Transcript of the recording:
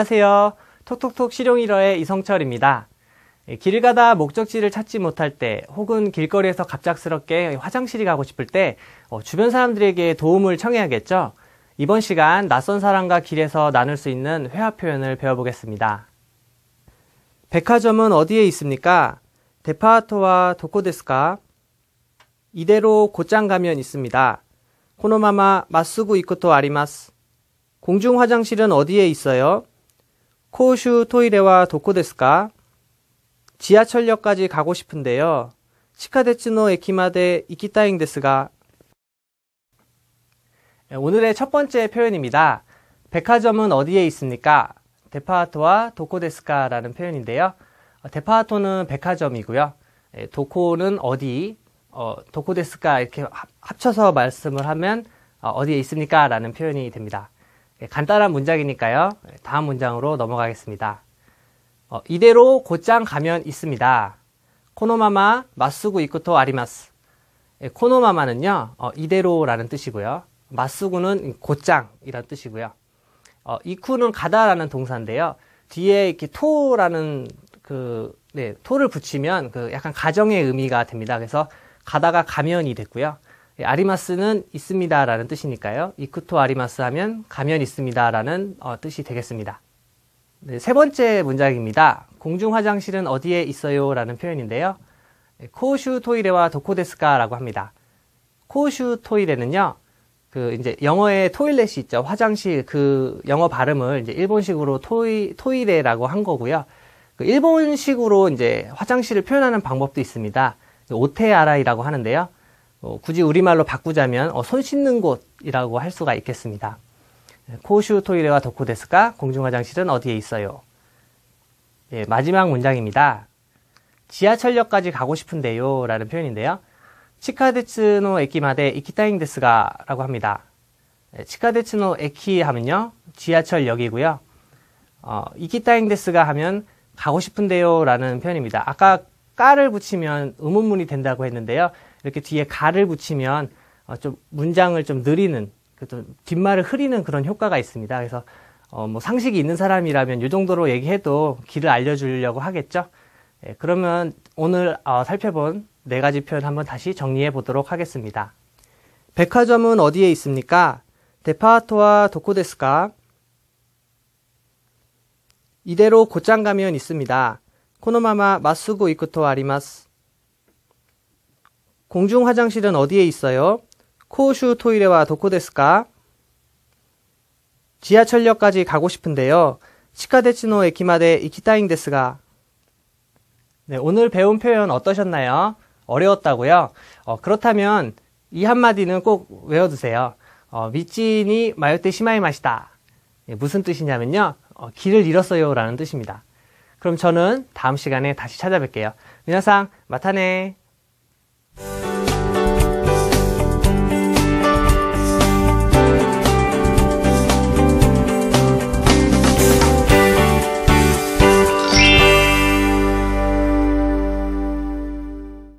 안녕하세요. 톡톡톡 실용일어의 이성철입니다. 예, 길 가다 목적지를 찾지 못할 때 혹은 길거리에서 갑작스럽게 화장실이 가고 싶을 때 어, 주변 사람들에게 도움을 청해야겠죠. 이번 시간 낯선 사람과 길에서 나눌 수 있는 회화 표현을 배워보겠습니다. 백화점은 어디에 있습니까? 데파토와 도코데스카 이대로 곧장 가면 있습니다. 코노마마 마쓰구 이코토 아리마스 공중 화장실은 어디에 있어요? 코슈 토이레와 도코데스까? 지하철역까지 가고 싶은데요. 치카데츠노 에키마데 이키타잉 데스가 예, 오늘의 첫 번째 표현입니다. 백화점은 어디에 있습니까? 데파하토와 도코데스카라는 표현인데요. 어, 데파하토는 백화점이고요. 예, 도코는 어디, 어, 도코데스카 이렇게 합쳐서 말씀을 하면 어, 어디에 있습니까? 라는 표현이 됩니다. 예, 간단한 문장이니까요. 예, 다음 문장으로 넘어가겠습니다. 어, 이대로 곧장 가면 있습니다. 코노마마 마쓰구 이쿠토 아리마스. 예, 코노마마는요, 어, 이대로라는 뜻이고요. 마쓰구는 곧장이라는 뜻이고요. 어, 이쿠는 가다라는 동사인데요. 뒤에 이렇게 토라는 그, 네, 토를 붙이면 그 약간 가정의 의미가 됩니다. 그래서 가다가 가면이 됐고요. 예, 아리마스는 있습니다라는 뜻이니까요. 이쿠토 아리마스 하면 가면 있습니다라는 어, 뜻이 되겠습니다. 네, 세 번째 문장입니다. 공중 화장실은 어디에 있어요라는 표현인데요. 예, 코슈 토이레와 도코데스카라고 합니다. 코슈 토이레는요. 그 이제 영어의 토일렛이 있죠. 화장실 그 영어 발음을 이제 일본식으로 토이 토이레라고 한 거고요. 그 일본식으로 이제 화장실을 표현하는 방법도 있습니다. 그 오테아라이라고 하는데요. 어, 굳이 우리말로 바꾸자면 어, 손 씻는 곳이라고 할 수가 있겠습니다. 코슈 토이레와 도코데스가 공중 화장실은 어디에 있어요? 예, 마지막 문장입니다. 지하철역까지 가고 싶은데요 라는 표현인데요. 치카데츠노 에키마데 이키타잉데스가 라고 합니다. 예, 치카데츠노 에키 하면요. 지하철역이고요. 어, 이키타잉데스가 하면 가고 싶은데요 라는 표현입니다. 아까 까를 붙이면 의문문이 된다고 했는데요. 이렇게 뒤에 가를 붙이면 어, 좀 문장을 좀 느리는 그 좀 뒷말을 흐리는 그런 효과가 있습니다. 그래서 어, 뭐 상식이 있는 사람이라면 이 정도로 얘기해도 길을 알려주려고 하겠죠. 예, 그러면 오늘 어, 살펴본 네 가지 표현 한번 다시 정리해 보도록 하겠습니다. 백화점은 어디에 있습니까? 데파토와 도코데스가 이대로 곧장 가면 있습니다. 코노마마 마쓰고 이쿠토 아리마스. 공중 화장실은 어디에 있어요? 코슈 토이레와 도코데스까? 지하철역까지 가고 싶은데요. 시카데치노 에키마데 이키타잉 데스가. 네, 오늘 배운 표현 어떠셨나요? 어려웠다고요? 어, 그렇다면 이 한마디는 꼭 외워두세요. 어, 미친이 마요떼 시마이 마시다 예, 무슨 뜻이냐면요. 어, 길을 잃었어요 라는 뜻입니다. 그럼 저는 다음 시간에 다시 찾아뵐게요. 민나상 마타네.